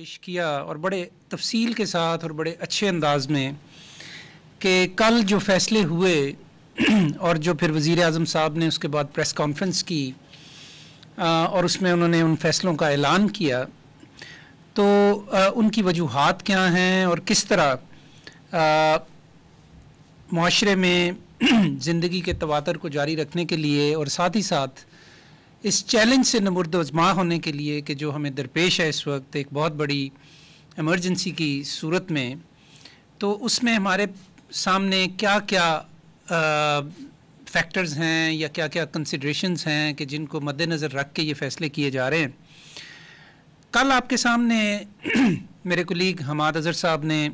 पेश किया और बड़े तफसील के साथ और बड़े अच्छे अंदाज में कि कल जो फैसले हुए और जो फिर वज़ी अजम साहब ने उसके बाद प्रेस कॉन्फ्रेंस की और उसमें उन्होंने उन फैसलों का ऐलान किया तो उनकी वजूहत क्या हैं और किस तरह माशरे में ज़िंदगी के तवातर को जारी रखने के लिए और साथ ही साथ इस चैलेंज से आजमा होने के लिए कि जो हमें दरपेश है इस वक्त एक बहुत बड़ी एमरजेंसी की सूरत में तो उसमें हमारे सामने क्या क्या फैक्टर्स हैं या क्या क्या कंसिड्रेशन हैं कि जिनको मद्देनज़र रख के ये फ़ैसले किए जा रहे हैं कल आपके सामने मेरे कुलीग हमाद अज़र साहब ने आ,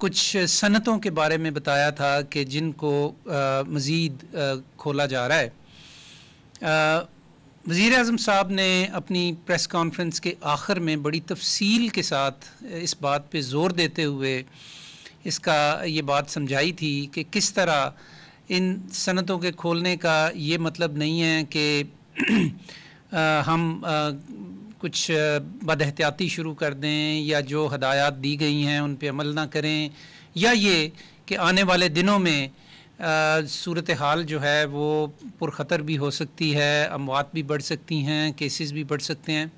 कुछ सनतों के बारे में बताया था कि जिनको मज़ीद खोला जा रहा है वज़ी अजम साहब ने अपनी प्रेस कॉन्फ्रेंस के आखिर में बड़ी तफसील के साथ इस बात पर ज़ोर देते हुए इसका ये बात समझाई थी कि किस तरह इन सनतों के खोलने का ये मतलब नहीं है कि हम कुछ बदहतियाती शुरू कर दें या जो हदायत दी गई हैं उन पर अमल ना करें या ये कि आने वाले दिनों में सूरत हाल जो है वो पुरखतर भी हो सकती है अमवात भी बढ़ सकती हैं केसेस भी बढ़ सकते हैं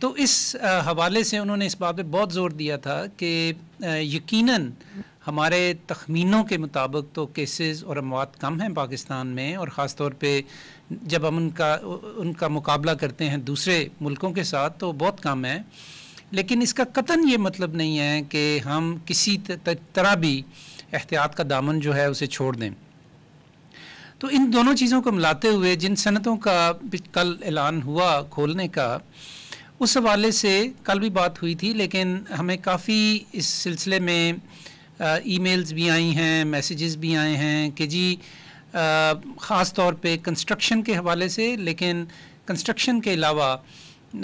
तो इस हवाले से उन्होंने इस बात पे बहुत ज़ोर दिया था कि यकीनन हमारे तखमीनों के मुताबिक तो केसेस और अमवात कम हैं पाकिस्तान में और ख़ास तौर पे जब हम उनका उनका मुकाबला करते हैं दूसरे मुल्कों के साथ तो बहुत कम है लेकिन इसका कतन ये मतलब नहीं है कि हम किसी तरह भी एहतियात का दामन जो है उसे छोड़ दें तो इन दोनों चीज़ों को मिलाते हुए जिन सनतों का कल ऐलान हुआ खोलने का उस हवाले से कल भी बात हुई थी लेकिन हमें काफ़ी इस सिलसिले में ईमेल्स भी आई हैं मैसेजेस भी आए हैं कि जी ख़ास तौर पे कंस्ट्रक्शन के हवाले से लेकिन कंस्ट्रक्शन के अलावा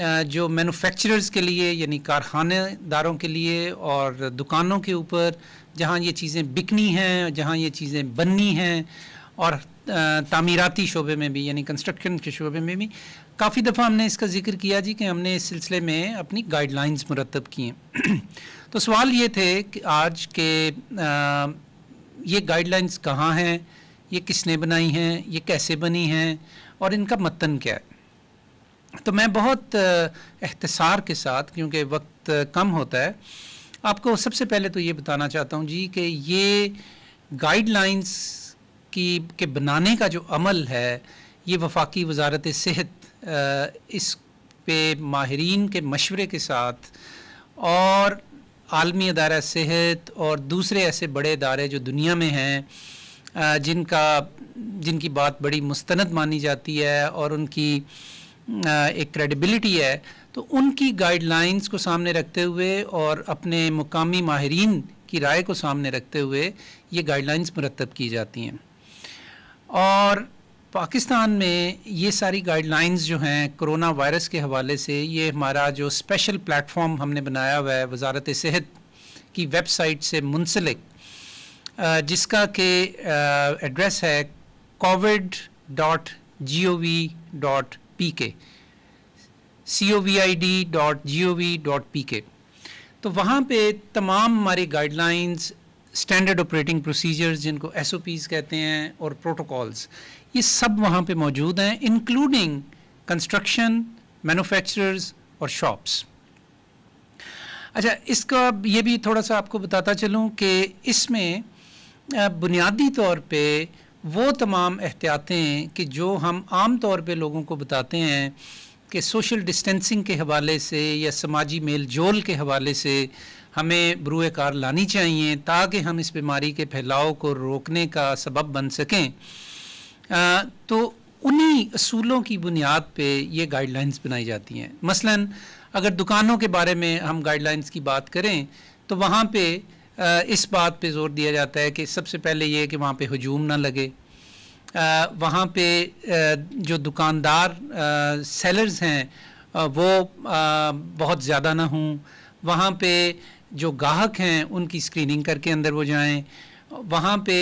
जो मैन्युफैक्चरर्स के लिए यानी कारखानेदारों के लिए और दुकानों के ऊपर जहाँ ये चीज़ें बिकनी हैं जहाँ ये चीज़ें बननी हैं और तामीराती शोबे में भी यानी कंस्ट्रक्शन के शोबे में भी काफ़ी दफ़ा हमने इसका जिक्र किया जी कि हमने इस सिलसिले में अपनी गाइडलाइंस मुरतब किए तो सवाल ये थे कि आज के आ, ये गाइडलाइंस कहाँ हैं ये किसने बनाई हैं ये कैसे बनी हैं और इनका मतन क्या है तो मैं बहुत अहतसार के साथ क्योंकि वक्त कम होता है आपको सबसे पहले तो ये बताना चाहता हूँ जी कि ये गाइडलाइंस की के बनाने का जो अमल है ये वफाकी वजारत सेहत इस पे माहरीन के मशवरे के साथ और आलमी अदारा सेहत और दूसरे ऐसे बड़े अदारे जो दुनिया में हैं जिनका जिनकी बात बड़ी मुस्तंद मानी जाती है और उनकी एक क्रेडिबिलिटी है तो उनकी गाइडलाइंस को सामने रखते हुए और अपने मुकामी माहरीन की राय को सामने रखते हुए ये गाइडलाइंस मरतब की जाती हैं और पाकिस्तान में ये सारी गाइडलाइंस जो हैं कोरोना वायरस के हवाले से ये हमारा जो स्पेशल प्लेटफॉर्म हमने बनाया हुआ है वजारत सेहत की वेबसाइट से मुंसलिक जिसका के एड्रेस है covid dot G O V dot pk covid.gov.pk तो वहाँ पे तमाम हमारे गाइडलाइंस स्टैंडर्ड ऑपरेटिंग प्रोसीजर्स जिनको एस कहते हैं और प्रोटोकॉल्स ये सब वहाँ पे मौजूद हैं इंक्लूडिंग कंस्ट्रक्शन मैन्युफैक्चरर्स और शॉप्स अच्छा इसका ये भी थोड़ा सा आपको बताता चलूँ कि इसमें बुनियादी तौर पे वो तमाम एहतियातें कि जो हम आम तौर पे लोगों को बताते हैं कि सोशल डिस्टेंसिंग के हवाले से या समाजी मेल जोल के हवाले से हमें ब्रूए कार लानी चाहिए ताकि हम इस बीमारी के फैलाव को रोकने का सबब बन सकें आ, तो उन्हीं असूलों की बुनियाद पे ये गाइडलाइंस बनाई जाती हैं मसलन अगर दुकानों के बारे में हम गाइडलाइंस की बात करें तो वहाँ पर इस बात पे ज़ोर दिया जाता है कि सबसे पहले ये कि वहाँ पे हजूम ना लगे वहाँ पे जो दुकानदार सेलर्स हैं वो बहुत ज़्यादा ना हों वहाँ पे जो गाहक हैं उनकी स्क्रीनिंग करके अंदर वो जाएं वहाँ पे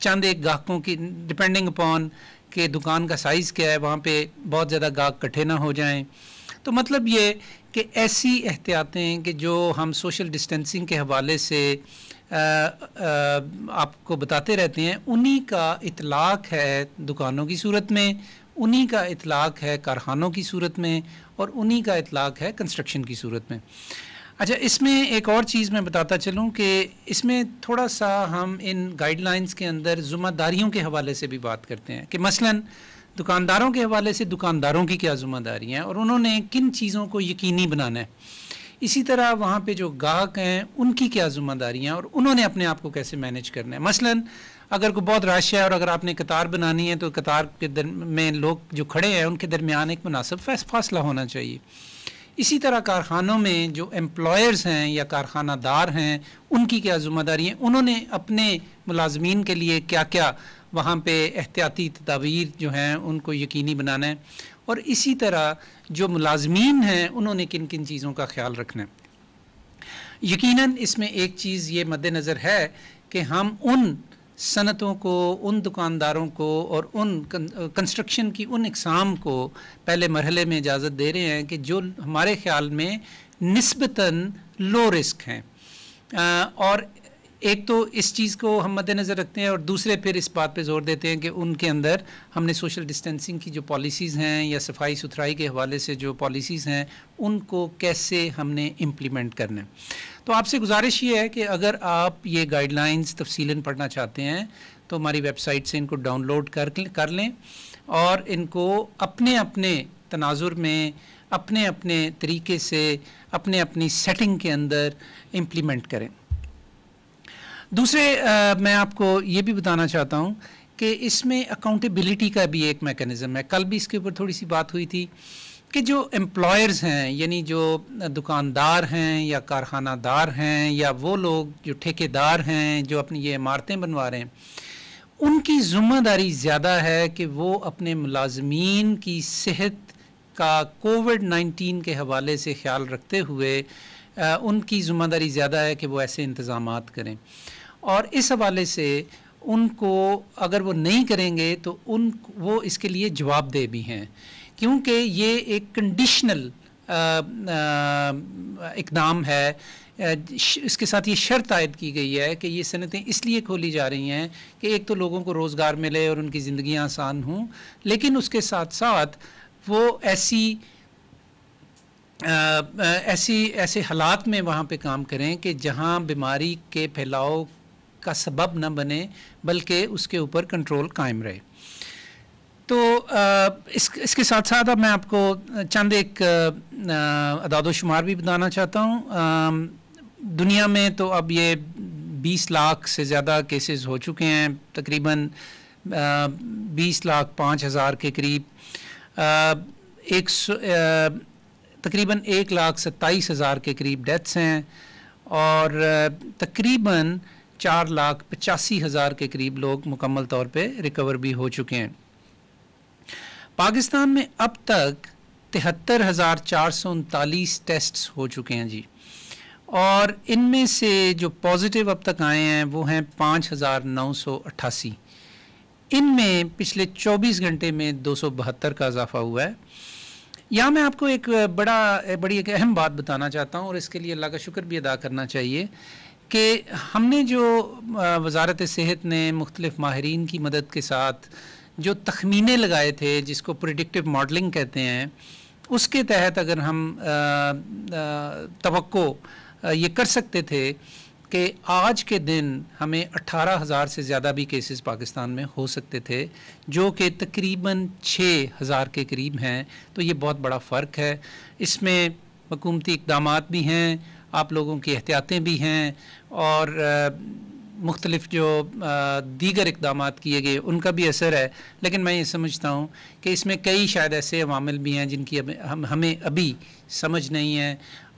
चंद एक गाहकों की डिपेंडिंग अपॉन के दुकान का साइज़ क्या है वहाँ पे बहुत ज़्यादा गाहक इकट्ठे ना हो जाएं तो मतलब ये कि ऐसी एहतियातें कि जो हम सोशल डिस्टेंसिंग के हवाले से आ, आ, आपको बताते रहते हैं उन्हीं का इतलाक़ है दुकानों की सूरत में उन्हीं का इतलाक़ है कारखानों की सूरत में और उन्हीं का इतलाक़ है कंस्ट्रक्शन की सूरत में अच्छा इसमें एक और चीज़ मैं बताता चलूँ कि इसमें थोड़ा सा हम इन गाइडलाइंस के अंदर ज़ुम्मेदारियों के हवाले से भी बात करते हैं कि मसलन दुकानदारों के हवाले से दुकानदारों की क्या ज़िम्मेदारी हैं और उन्होंने किन चीज़ों को यकीनी बनाना है इसी तरह वहाँ पे जो गाहक हैं उनकी क्या जिम्मेदारी हैं और उन्होंने अपने आप को कैसे मैनेज करना है मसलन अगर कोई बहुत रश है और अगर आपने कतार बनानी है तो कतार के में लोग जो खड़े हैं उनके दरमियान एक मुनासिब फासला होना चाहिए इसी तरह कारखानों में जो एम्प्लॉयर्स हैं या कारखाना दार हैं उनकी क्या जिम्मेदारी है उन्होंने अपने मुलाजमीन के लिए क्या क्या वहाँ पे एहतियाती तदावीर जो हैं उनको यकीनी बनाना है और इसी तरह जो मुलाजमीन हैं उन्होंने किन किन चीज़ों का ख्याल रखना है यकीनन इसमें एक चीज़ ये मद्दनज़र है कि हम उन सनतों को उन दुकानदारों को और उन कंस्ट्रक्शन की उन इकसाम को पहले मरहले में इजाज़त दे रहे हैं कि जो हमारे ख्याल में नस्बता लो रिस्क हैं और एक तो इस चीज़ को हम मद्देनज़र रखते हैं और दूसरे फिर इस बात पे जोर देते हैं कि उनके अंदर हमने सोशल डिस्टेंसिंग की जो पॉलिसीज़ हैं या सफाई सुथराई के हवाले से जो पॉलिसीज़ हैं उनको कैसे हमने इम्प्लीमेंट करना है तो आपसे गुजारिश ये है कि अगर आप ये गाइडलाइंस तफसीला पढ़ना चाहते हैं तो हमारी वेबसाइट से इनको डाउनलोड कर कर लें और इनको अपने अपने तनाजुर में अपने अपने तरीके से अपने अपनी सेटिंग के अंदर इम्प्लीमेंट करें दूसरे आ, मैं आपको ये भी बताना चाहता हूँ कि इसमें अकाउंटेबिलिटी का भी एक मेकनिज़म है कल भी इसके ऊपर थोड़ी सी बात हुई थी कि जो एम्प्लॉयर्स हैं यानी जो दुकानदार हैं या कारखानादार हैं या वो लोग जो ठेकेदार हैं जो अपनी ये इमारतें बनवा रहे हैं उनकी ज़िम्मेदारी ज़्यादा है कि वो अपने मुलाजमीन की सेहत का कोविड नाइन्टीन के हवाले से ख्याल रखते हुए उनकी ज़िम्मेदारी ज़्यादा है कि वो ऐसे इंतज़ाम करें और इस हवाले से उनको अगर वो नहीं करेंगे तो उन वो इसके लिए जवाबदेह भी हैं क्योंकि ये एक कंडीशनल इकदाम है इसके साथ ये शर्त आयद की गई है कि ये सनतें इसलिए खोली जा रही हैं कि एक तो लोगों को रोज़गार मिले और उनकी ज़िंदियाँ आसान हों लेकिन उसके साथ साथ वो ऐसी ऐसी ऐसे हालात में वहाँ पे काम करें कि जहाँ बीमारी के फैलाव का सबब न बने बल्कि उसके ऊपर कंट्रोल कायम रहे तो इस इसके साथ साथ अब मैं आपको चंद एक अदाद शुमार भी बताना चाहता हूँ दुनिया में तो अब ये 20 लाख से ज़्यादा केसेस हो चुके हैं तकरीबन 20 लाख पाँच हज़ार के करीब एक सौ तकरीबन एक लाख सत्ताईस हज़ार के करीब डेथ्स हैं और तकरीबन चार लाख पचासी हज़ार के करीब लोग मुकम्मल तौर पे रिकवर भी हो चुके हैं पाकिस्तान में अब तक तिहत्तर हज़ार चार सौ उनतालीस टेस्ट हो चुके हैं जी और इनमें से जो पॉजिटिव अब तक आए हैं वो हैं पाँच हज़ार नौ सौ अट्ठासी इनमें पिछले चौबीस घंटे में दो सौ बहत्तर का इजाफा हुआ है यहाँ मैं आपको एक बड़ा बड़ी एक अहम बात बताना चाहता हूँ और इसके लिए अल्लाह का शुक्र भी अदा करना चाहिए कि हमने जो वजारत सेहत ने मुख्तलिफ़ माहरीन की मदद के साथ जो तखमीने लगाए थे जिसको प्रडिक्टिव मॉडलिंग कहते हैं उसके तहत अगर हम तो ये कर सकते थे कि आज के दिन हमें 18,000 से ज़्यादा भी केसेस पाकिस्तान में हो सकते थे जो कि तकरीबन 6,000 के करीब हैं तो ये बहुत बड़ा फ़र्क है इसमें हकूमती इकदाम भी हैं आप लोगों की एहतियातें भी हैं और मुख्तलफ जो दीगर इकदाम किए गए उनका भी असर है लेकिन मैं ये समझता हूँ कि इसमें कई शायद ऐसे अवामिल भी हैं जिनकी अभी हम हमें अभी समझ नहीं है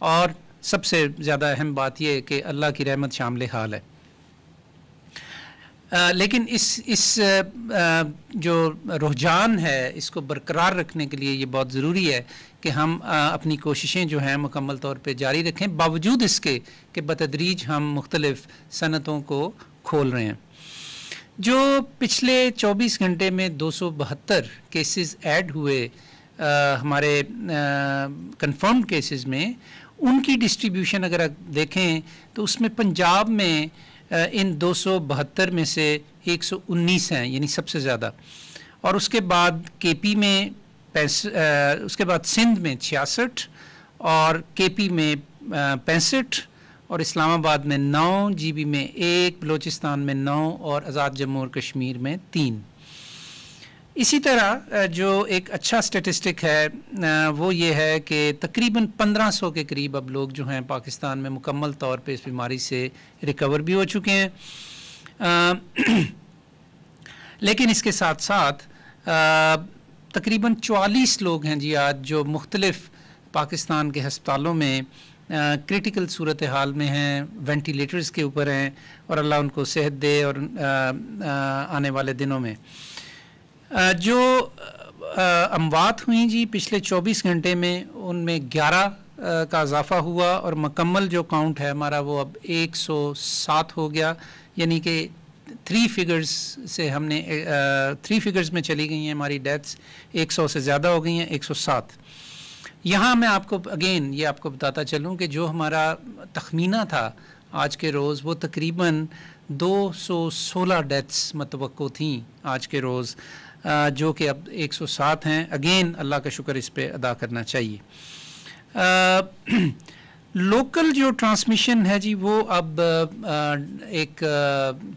और सबसे ज़्यादा अहम बात यह कि अल्लाह की रहमत शामिल हाल है आ, लेकिन इस इस आ, जो रुझान है इसको बरकरार रखने के लिए ये बहुत ज़रूरी है कि हम आ, अपनी कोशिशें जो हैं मुकम्मल तौर पर जारी रखें बावजूद इसके कि बतदरीज हम मुख्तलिफ़ सनतों को खोल रहे हैं जो पिछले चौबीस घंटे में दो सौ बहत्तर केसेस ऐड हुए आ, हमारे कन्फर्म केसेज में उनकी डिस्ट्रीब्यूशन अगर आप देखें तो उसमें पंजाब में इन दो में से 119 हैं यानी सबसे ज़्यादा और उसके बाद केपी में पैंस उसके बाद सिंध में छियासठ और केपी में पैंसठ और इस्लामाबाद में नौ जीबी में एक बलूचिस्तान में नौ और आज़ाद जम्मू और कश्मीर में तीन इसी तरह जो एक अच्छा स्टेटिस्टिक है वो ये है कि तकरीबन 1500 के करीब अब लोग जो हैं पाकिस्तान में मुकम्मल तौर पे इस बीमारी से रिकवर भी हो चुके हैं लेकिन इसके साथ साथ तकरीबन 44 लोग हैं जी आज जो मुख्तलफ़ पाकिस्तान के हस्पतालों में क्रिटिकल सूरत हाल में हैं वेंटिलेटर्स के ऊपर हैं और अल्लाह उनको सेहत दे और आ, आ, आने वाले दिनों में जो अमवात हुई जी पिछले 24 घंटे में उनमें 11 का इजाफ़ा हुआ और मकम्मल जो काउंट है हमारा वो अब 107 हो गया यानी कि थ्री फिगर्स से हमने थ्री फिगर्स में चली गई हैं हमारी डेथ्स 100 से ज़्यादा हो गई हैं 107 यहाँ मैं आपको अगेन ये आपको बताता चलूँ कि जो हमारा तखमीना था आज के रोज़ वो तकरीबन 216 डेथ्स मतवक़ थी आज के रोज़ जो कि अब 107 हैं अगेन अल्लाह का शुक्र इस पर अदा करना चाहिए आ, लोकल जो ट्रांसमिशन है जी वो अब एक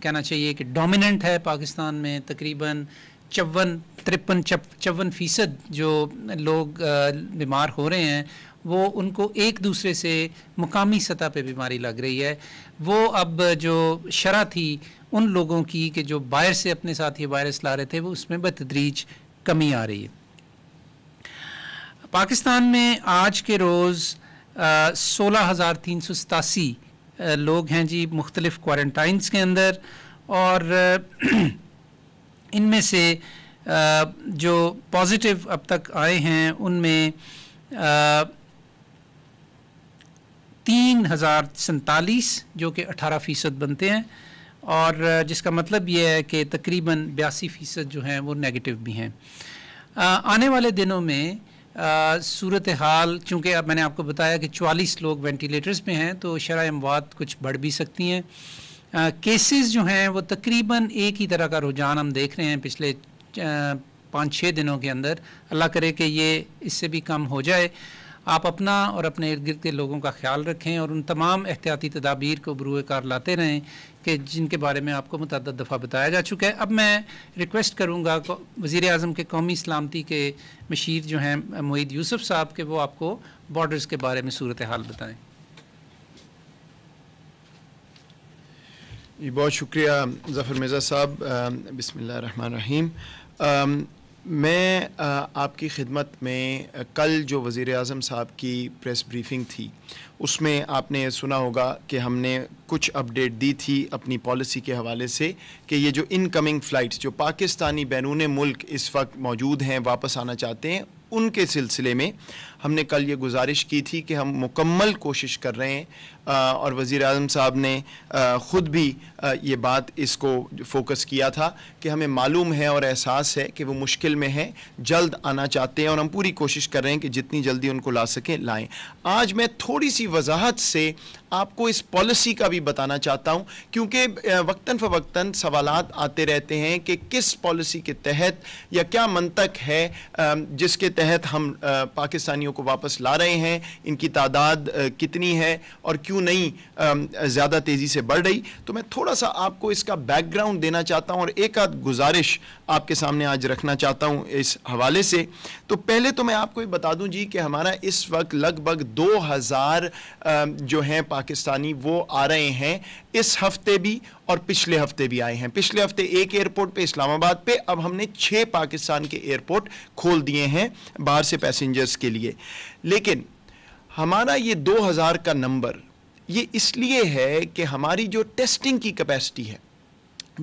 कहना चाहिए कि डोमिनेंट है पाकिस्तान में तकरीबन चौवन तिरपन चौवन फ़ीसद जो लोग बीमार हो रहे हैं वो उनको एक दूसरे से मुकामी सतह पे बीमारी लग रही है वो अब जो शरह थी उन लोगों की कि जो बाहर से अपने साथ ये वायरस ला रहे थे वो उसमें बतदरीज कमी आ रही है पाकिस्तान में आज के रोज़ सोलह हज़ार तीन सौ सतासी लोग हैं जी मुख्तलिफ़ क्वारंटाइंस के अंदर और इनमें से आ, जो पॉजिटिव अब तक आए हैं उनमें तीन हज़ार सैंतालीस जो कि अठारह फ़ीसद बनते हैं और जिसका मतलब ये है कि तकरीबन बयासी फ़ीसद जो हैं वो नेगेटिव भी हैं आने वाले दिनों में सूरत हाल चूँकि अब मैंने आपको बताया कि 44 लोग वेंटिलेटर्स में हैं तो शरा अमवात कुछ बढ़ भी सकती हैं केसेस जो हैं वो तकरीबन एक ही तरह का रुझान हम देख रहे हैं पिछले पाँच छः दिनों के अंदर अल्लाह करे कि ये इससे भी कम हो जाए आप अपना और अपने इर्द गिर्द के लोगों का ख्याल रखें और उन तमाम एहतियाती तदाबीर को बरूए कार लाते रहें कि जिनके बारे में आपको मतद दफ़ा बताया जा चुका है अब मैं रिक्वेस्ट करूँगा वज़ी अजम के कौमी सलामती के मशीर जो हैं मोहित यूसुफ साहब के वो आपको बॉर्डर्स के बारे में सूरत हाल बताएँ जी बहुत शुक्रिया जफ़र मिर्ज़ा साहब बिसमीम मैं आपकी खिदमत में कल जो वज़ी अजम साहब की प्रेस ब्रीफिंग थी उसमें आपने सुना होगा कि हमने कुछ अपडेट दी थी अपनी पॉलिसी के हवाले से कि ये जो इनकमिंग फ़्लाइट जो पाकिस्तानी बैरून मुल्क इस वक्त मौजूद हैं वापस आना चाहते हैं उनके सिलसिले में हमने कल ये गुजारिश की थी कि हम मुकम्मल कोशिश कर रहे हैं और वज़ी अजम साहब ने ख़ुद भी ये बात इसको फोकस किया था कि हमें मालूम है और एहसास है कि वो मुश्किल में हैं जल्द आना चाहते हैं और हम पूरी कोशिश कर रहे हैं कि जितनी जल्दी उनको ला सकें लाएँ आज मैं थोड़ी सी वजाहत से आपको इस पॉलिसी का भी बताना चाहता हूँ क्योंकि वक्ता फ़वक्ता सवाल आते रहते हैं कि किस पॉलिसी के तहत या क्या मनतक है जिसके तहत हम पाकिस्तानी पाकिस्तानियों को वापस ला रहे हैं इनकी तादाद कितनी है और क्यों नहीं ज़्यादा तेज़ी से बढ़ रही तो मैं थोड़ा सा आपको इसका बैकग्राउंड देना चाहता हूँ और एक आध गुजारिश आपके सामने आज रखना चाहता हूँ इस हवाले से तो पहले तो मैं आपको ये बता दूँ जी कि हमारा इस वक्त लगभग दो जो हैं पाकिस्तानी वो आ रहे हैं इस हफ्ते भी और पिछले हफ्ते भी आए हैं पिछले हफ्ते एक एयरपोर्ट पे इस्लामाबाद पे अब हमने छः पाकिस्तान के एयरपोर्ट खोल दिए हैं बाहर से पैसेंजर्स के लिए लेकिन हमारा ये 2000 का नंबर ये इसलिए है कि हमारी जो टेस्टिंग की कैपेसिटी है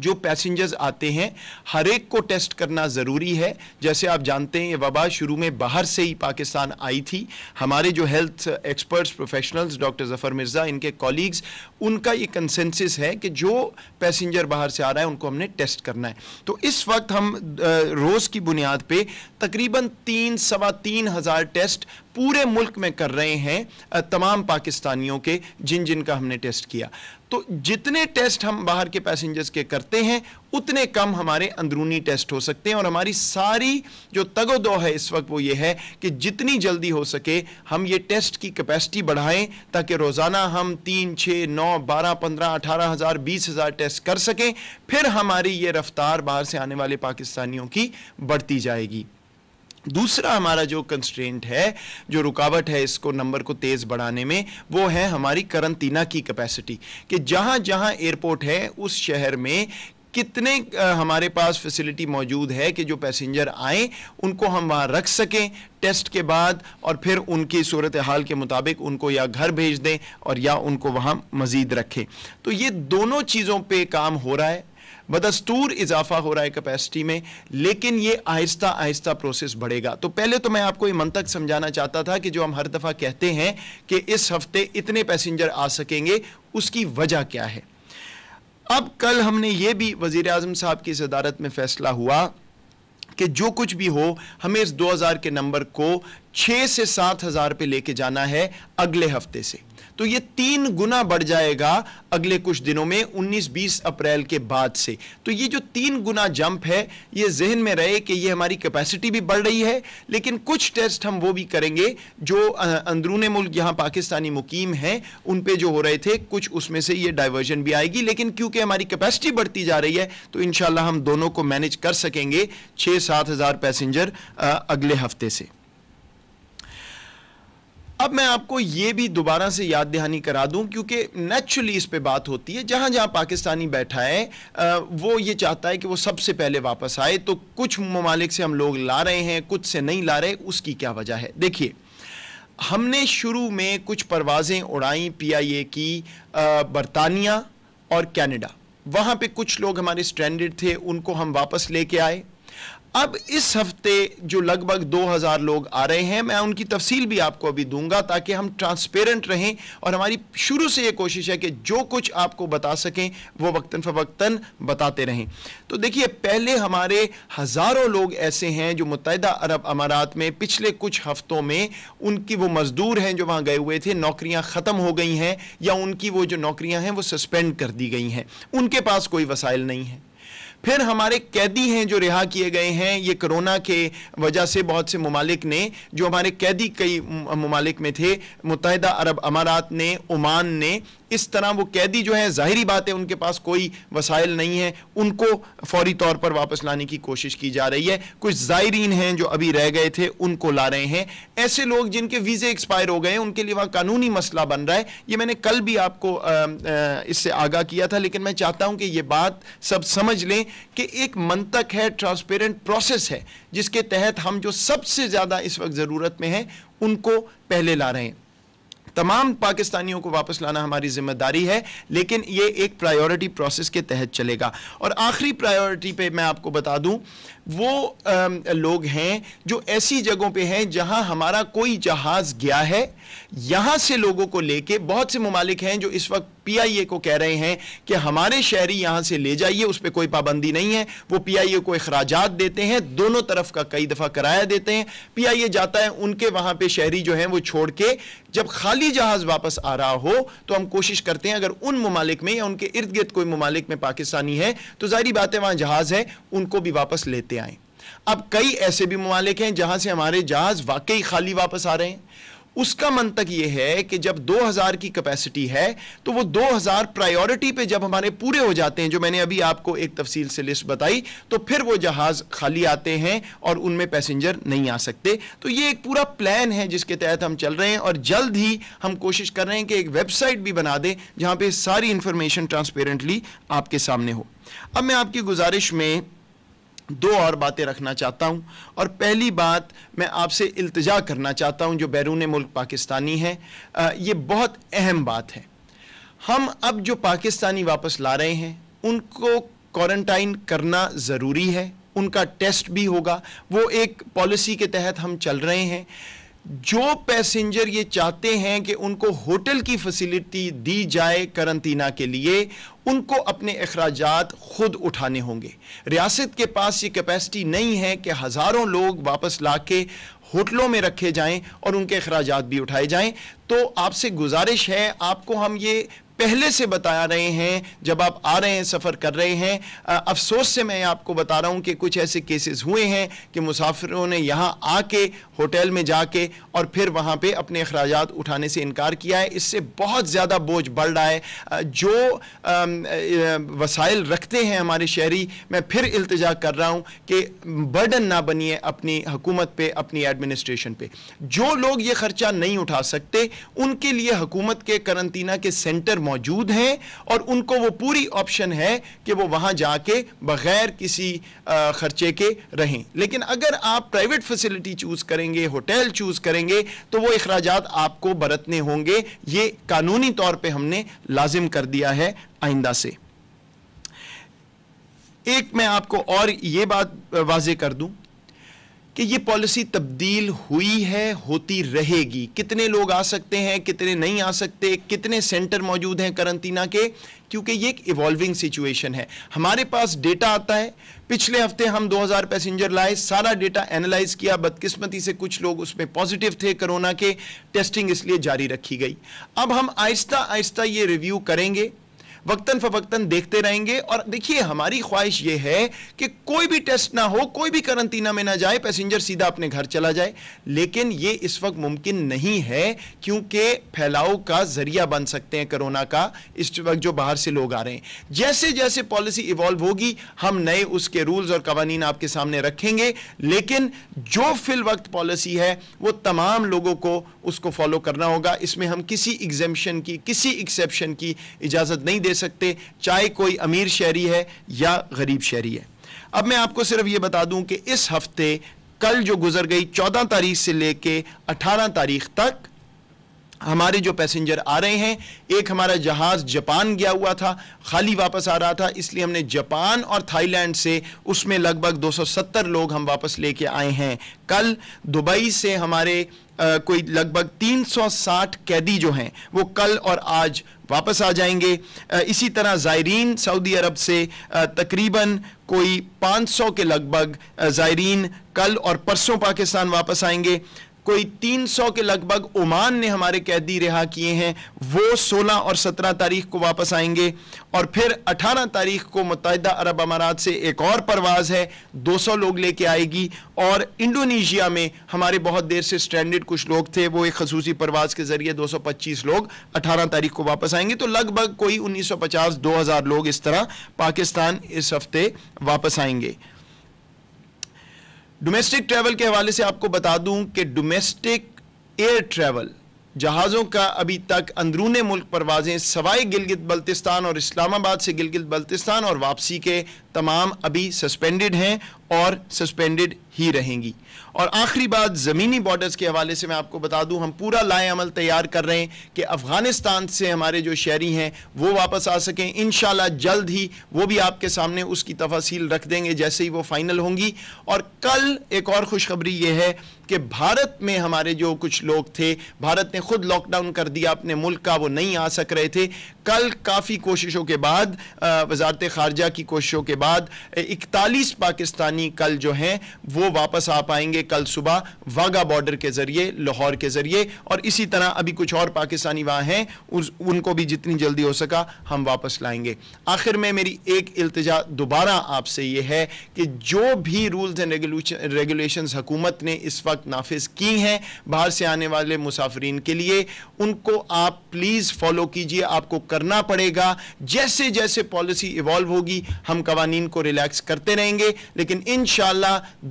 जो पैसेंजर्स आते हैं हर एक को टेस्ट करना ज़रूरी है जैसे आप जानते हैं ये वबा शुरू में बाहर से ही पाकिस्तान आई थी हमारे जो health experts professionals doctor Zafar Mirza इनके कॉलीग्स उनका ये कंसेंसिस है कि जो पैसेंजर बाहर से आ रहा है उनको हमने टेस्ट करना है तो इस वक्त हम रोज़ की बुनियाद पर तकरीबन तीन सवा तीन हज़ार टेस्ट पूरे मुल्क में कर रहे हैं तमाम पाकिस्तानियों के जिन जिन का हमने टेस्ट किया तो जितने टेस्ट हम बाहर के पैसेंजर्स के करते हैं उतने कम हमारे अंदरूनी टेस्ट हो सकते हैं और हमारी सारी जो तगोदो है इस वक्त वो ये है कि जितनी जल्दी हो सके हम ये टेस्ट की कैपेसिटी बढ़ाएं ताकि रोज़ाना हम तीन छः नौ बारह पंद्रह अठारह हज़ार बीस हज़ार टेस्ट कर सकें फिर हमारी ये रफ्तार बाहर से आने वाले पाकिस्तानियों की बढ़ती जाएगी दूसरा हमारा जो कंस्ट्रेंट है जो रुकावट है इसको नंबर को तेज़ बढ़ाने में वो है हमारी करंतना की कैपेसिटी कि जहाँ जहाँ एयरपोर्ट है उस शहर में कितने हमारे पास फैसिलिटी मौजूद है कि जो पैसेंजर आए उनको हम वहाँ रख सकें टेस्ट के बाद और फिर उनकी सूरत हाल के मुताबिक उनको या घर भेज दें और या उनको वहाँ मज़ीद रखें तो ये दोनों चीज़ों पे काम हो रहा है बदस्तूर इजाफा हो रहा है कैपेसिटी में लेकिन ये आहिस्ता आहिस्ता प्रोसेस बढ़ेगा तो पहले तो मैं आपको ये मंतक समझाना चाहता था कि जो हम हर दफ़ा कहते हैं कि इस हफ्ते इतने पैसेंजर आ सकेंगे उसकी वजह क्या है अब कल हमने ये भी वज़ी अजम साहब की सदारत में फैसला हुआ कि जो कुछ भी हो हमें इस 2000 के नंबर को 6 से सात हज़ार पे लेके जाना है अगले हफ्ते से तो ये तीन गुना बढ़ जाएगा अगले कुछ दिनों में 19-20 अप्रैल के बाद से तो ये जो तीन गुना जंप है ये जहन में रहे कि ये हमारी कैपेसिटी भी बढ़ रही है लेकिन कुछ टेस्ट हम वो भी करेंगे जो अंदरून मुल्क यहाँ पाकिस्तानी मुकीम हैं उन पर जो हो रहे थे कुछ उसमें से ये डाइवर्जन भी आएगी लेकिन क्योंकि हमारी कैपेसिटी बढ़ती जा रही है तो इन हम दोनों को मैनेज कर सकेंगे छः सात हज़ार पैसेंजर अगले हफ्ते से अब मैं आपको ये भी दोबारा से याद दहानी करा दूं क्योंकि नेचुरली इस पे बात होती है जहां जहां पाकिस्तानी बैठा है वो ये चाहता है कि वो सबसे पहले वापस आए तो कुछ ममालिक से हम लोग ला रहे हैं कुछ से नहीं ला रहे उसकी क्या वजह है देखिए हमने शुरू में कुछ परवाज़ें उड़ाई पीआईए की बरतानिया और कैनेडा वहां पे कुछ लोग हमारे स्टैंडर्ड थे उनको हम वापस लेके आए अब इस हफ्ते जो लगभग 2000 लोग आ रहे हैं मैं उनकी तफसील भी आपको अभी दूंगा ताकि हम ट्रांसपेरेंट रहें और हमारी शुरू से ये कोशिश है कि जो कुछ आपको बता सकें वो वक्ता फ़वक्ता बताते रहें तो देखिए पहले हमारे हज़ारों लोग ऐसे हैं जो मुतहदा अरब अमारात में पिछले कुछ हफ्तों में उनकी वो मज़दूर हैं जो वहाँ गए हुए थे नौकरियाँ ख़त्म हो गई हैं या उनकी वो जो नौकरियाँ हैं वो सस्पेंड कर दी गई हैं उनके पास कोई वसाइल नहीं है फिर हमारे कैदी हैं जो रिहा किए गए हैं ये कोरोना के वजह से बहुत से ममालिक ने जो हमारे कैदी कई ममालिक में थे मुतहदा अरब अमारात ने ओमान ने इस तरह वो कैदी जो हैं ज़ाहरी बात है उनके पास कोई वसाइल नहीं है उनको फौरी तौर पर वापस लाने की कोशिश की जा रही है कुछ ज़ायरीन हैं जो अभी रह गए थे उनको ला रहे हैं ऐसे लोग जिनके वीज़े एक्सपायर हो गए हैं उनके लिए वहाँ कानूनी मसला बन रहा है ये मैंने कल भी आपको इससे आगाह किया था लेकिन मैं चाहता हूँ कि ये बात सब समझ लें कि एक मंतक है ट्रांसपेरेंट प्रोसेस है जिसके तहत हम जो सबसे ज़्यादा इस वक्त ज़रूरत में हैं उनको पहले ला रहे हैं तमाम पाकिस्तानियों को वापस लाना हमारी जिम्मेदारी है लेकिन ये एक प्रायोरिटी प्रोसेस के तहत चलेगा और आखिरी प्रायोरिटी पे मैं आपको बता दूं वो आ, लोग हैं जो ऐसी जगहों पे हैं जहां हमारा कोई जहाज गया है यहां से लोगों को लेके बहुत से ममालिक हैं जो इस वक्त पीआईए को कह रहे हैं कि हमारे शहरी यहां से ले जाइए उस पर कोई पाबंदी नहीं है वो पीआईए को अखराज देते हैं दोनों तरफ का कई दफ़ा कराया देते हैं पीआईए जाता है उनके वहां पर शहरी जो हैं वो छोड़ के जब खाली जहाज वापस आ रहा हो तो हम कोशिश करते हैं अगर उन ममालिक में या उनके इर्द गिर्द कोई ममालिक में पाकिस्तानी है तो जाहिर बात है वहां जहाज है उनको भी वापस लेते हैं करते आए अब कई ऐसे भी ममालिक हैं जहां से हमारे जहाज वाकई खाली वापस आ रहे हैं उसका मन तक यह है कि जब 2000 की कैपेसिटी है तो वो 2000 प्रायोरिटी पे जब हमारे पूरे हो जाते हैं जो मैंने अभी आपको एक तफसील से लिस्ट बताई तो फिर वो जहाज़ खाली आते हैं और उनमें पैसेंजर नहीं आ सकते तो ये एक पूरा प्लान है जिसके तहत हम चल रहे हैं और जल्द ही हम कोशिश कर रहे हैं कि एक वेबसाइट भी बना दें जहां पर सारी इंफॉर्मेशन ट्रांसपेरेंटली आपके सामने हो अब मैं आपकी गुजारिश में दो और बातें रखना चाहता हूं और पहली बात मैं आपसे इल्तजा करना चाहता हूं जो बैरून मुल्क पाकिस्तानी है ये बहुत अहम बात है हम अब जो पाकिस्तानी वापस ला रहे हैं उनको क्वारंटाइन करना ज़रूरी है उनका टेस्ट भी होगा वो एक पॉलिसी के तहत हम चल रहे हैं जो पैसेंजर ये चाहते हैं कि उनको होटल की फैसिलिटी दी जाए करंतना के लिए उनको अपने अखराज खुद उठाने होंगे रियासत के पास ये कैपेसिटी नहीं है कि हज़ारों लोग वापस ला के होटलों में रखे जाएं और उनके अखराज भी उठाए जाएं तो आपसे गुजारिश है आपको हम ये पहले से बता रहे हैं जब आप आ रहे हैं सफ़र कर रहे हैं अफसोस से मैं आपको बता रहा हूँ कि कुछ ऐसे केसेस हुए हैं कि मुसाफिरों ने यहाँ आके होटल में जाके और फिर वहाँ पे अपने अखराज उठाने से इनकार किया है इससे बहुत ज़्यादा बोझ बढ़ रहा है जो वसाइल रखते हैं हमारे शहरी मैं फिर इल्तजा कर रहा हूँ कि बर्डन ना बनिए अपनी हुकूमत पे अपनी एडमिनिस्ट्रेशन पर जो लोग ये खर्चा नहीं उठा सकते उनके लिए हुकूमत के करंतना के सेंटर मौजूद हैं और उनको वो पूरी ऑप्शन है कि वो वहाँ जाके बग़ैर किसी ख़र्चे के रहें लेकिन अगर आप प्राइवेट फैसिलिटी चूज़ करेंगे होटल चूज़ करेंगे तो वो अखराज आपको बरतने होंगे ये कानूनी तौर पर हमने लाजिम कर दिया है आइंदा से एक मैं आपको और ये बात वाजे कर दूं कि ये पॉलिसी तब्दील हुई है होती रहेगी कितने लोग आ सकते हैं कितने नहीं आ सकते कितने सेंटर मौजूद हैं करंतना के क्योंकि ये एक इवॉल्विंग सिचुएशन है हमारे पास डेटा आता है पिछले हफ्ते हम 2000 पैसेंजर लाए सारा डेटा एनालाइज किया बदकिस्मती से कुछ लोग उसमें पॉजिटिव थे कोरोना के टेस्टिंग इसलिए जारी रखी गई अब हम आहिस्ता आहिस्ता ये रिव्यू करेंगे वक्तन फवक्तन देखते रहेंगे और देखिए हमारी ख्वाहिश ये है कि कोई भी टेस्ट ना हो कोई भी करंतना में ना जाए पैसेंजर सीधा अपने घर चला जाए लेकिन ये इस वक्त मुमकिन नहीं है क्योंकि फैलाव का जरिया बन सकते हैं कोरोना का इस वक्त जो बाहर से लोग आ रहे हैं जैसे जैसे पॉलिसी इवॉल्व होगी हम नए उसके रूल्स और कवानीन आपके सामने रखेंगे लेकिन जो फिल वक्त पॉलिसी है वो तमाम लोगों को उसको फॉलो करना होगा इसमें हम किसी एग्जेम्पन की किसी एक्सेप्शन की इजाज़त नहीं दे सकते चाहे कोई अमीर शहरी है या गरीब शहरी है अब मैं आपको सिर्फ ये बता दूं कि इस हफ्ते कल जो गुजर गई चौदह तारीख से लेके अठारह तारीख तक हमारे जो पैसेंजर आ रहे हैं एक हमारा जहाज़ जापान गया हुआ था खाली वापस आ रहा था इसलिए हमने जापान और थाईलैंड से उसमें लगभग 270 लोग हम वापस लेके आए हैं कल दुबई से हमारे आ, कोई लगभग 360 कैदी जो हैं वो कल और आज वापस आ जाएंगे आ, इसी तरह ज़ायरीन सऊदी अरब से तकरीबन कोई 500 के लगभग ज़ायरीन कल और परसों पाकिस्तान वापस आएंगे कोई 300 के लगभग ओमान ने हमारे कैदी रिहा किए हैं वो 16 और 17 तारीख को वापस आएंगे और फिर 18 तारीख को मुतहदा अरब अमारात से एक और परवाज़ है 200 लोग लेके आएगी और इंडोनेशिया में हमारे बहुत देर से स्टैंडर्ड कुछ लोग थे वो एक खसूसी परवाज़ के ज़रिए 225 लोग 18 तारीख को वापस आएंगे तो लगभग कोई 1950-2000 लोग इस तरह पाकिस्तान इस हफ्ते वापस आएंगे डोमेस्टिक ट्रैवल के हवाले से आपको बता दूं कि डोमेस्टिक एयर ट्रैवल जहाज़ों का अभी तक अंदरून मुल्क परवाजें सवाए गिलगित बल्तिस्तान और इस्लामाबाद से गिलगित बल्तिस्तान और वापसी के तमाम अभी सस्पेंडेड हैं और सस्पेंडेड ही रहेंगी और आखिरी बात ज़मीनी बॉर्डर्स के हवाले से मैं आपको बता दूं हम पूरा लाए अमल तैयार कर रहे हैं कि अफ़गानिस्तान से हमारे जो शहरी हैं वो वापस आ सकें इन जल्द ही वो भी आपके सामने उसकी तफासिल रख देंगे जैसे ही वो फ़ाइनल होंगी और कल एक और खुशखबरी ये है कि भारत में हमारे जो कुछ लोग थे भारत ने खुद लॉकडाउन कर दिया अपने मुल्क का वो नहीं आ सक रहे थे कल काफ़ी कोशिशों के बाद वजारत ख़ारजा की कोशिशों के बाद इकतालीस पाकिस्तानी यानी कल जो हैं वो वापस आ पाएंगे कल सुबह वाघा बॉर्डर के ज़रिए लाहौर के ज़रिए और इसी तरह अभी कुछ और पाकिस्तानी वहाँ हैं उनको भी जितनी जल्दी हो सका हम वापस लाएंगे आखिर में मेरी एक अल्तजा दोबारा आपसे ये है कि जो भी रूल्स एंड रेगुलेशन हुकूमत ने इस वक्त नाफिज की हैं बाहर से आने वाले मुसाफरीन के लिए उनको आप प्लीज़ फॉलो कीजिए आपको करना पड़ेगा जैसे जैसे पॉलिसी इवॉल्व होगी हम कवानीन को रिलैक्स करते रहेंगे लेकिन इन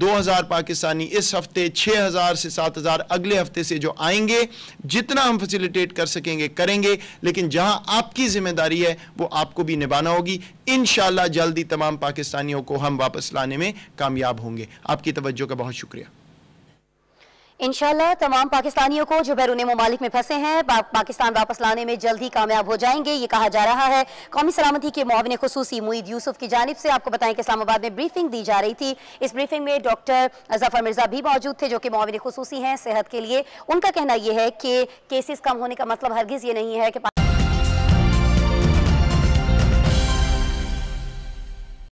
2000 पाकिस्तानी इस हफ्ते 6000 से 7000 अगले हफ्ते से जो आएंगे जितना हम फैसिलिटेट कर सकेंगे करेंगे लेकिन जहां आपकी जिम्मेदारी है वो आपको भी निभाना होगी इन जल्दी तमाम पाकिस्तानियों को हम वापस लाने में कामयाब होंगे आपकी तवज्जो का बहुत शुक्रिया इनशाला तमाम पाकिस्तानियों को जो बैरून ममालिक में फंसे हैं पा, पाकिस्तान वापस लाने में जल्द ही कामयाब हो जाएंगे ये कहा जा रहा है कौमी सलामती के मुआवन खसूसी मुईद यूसुफ की जानब से आपको बताएं कि इस्लामाबाद में ब्रीफिंग दी जा रही थी इस ब्रीफिंग में डॉक्टर जफर मिर्जा भी मौजूद थे जो कि मुआवन खसूसी हैं सेहत के लिए उनका कहना यह है कि केसेस कम होने का मतलब हरगिज़ ये नहीं है कि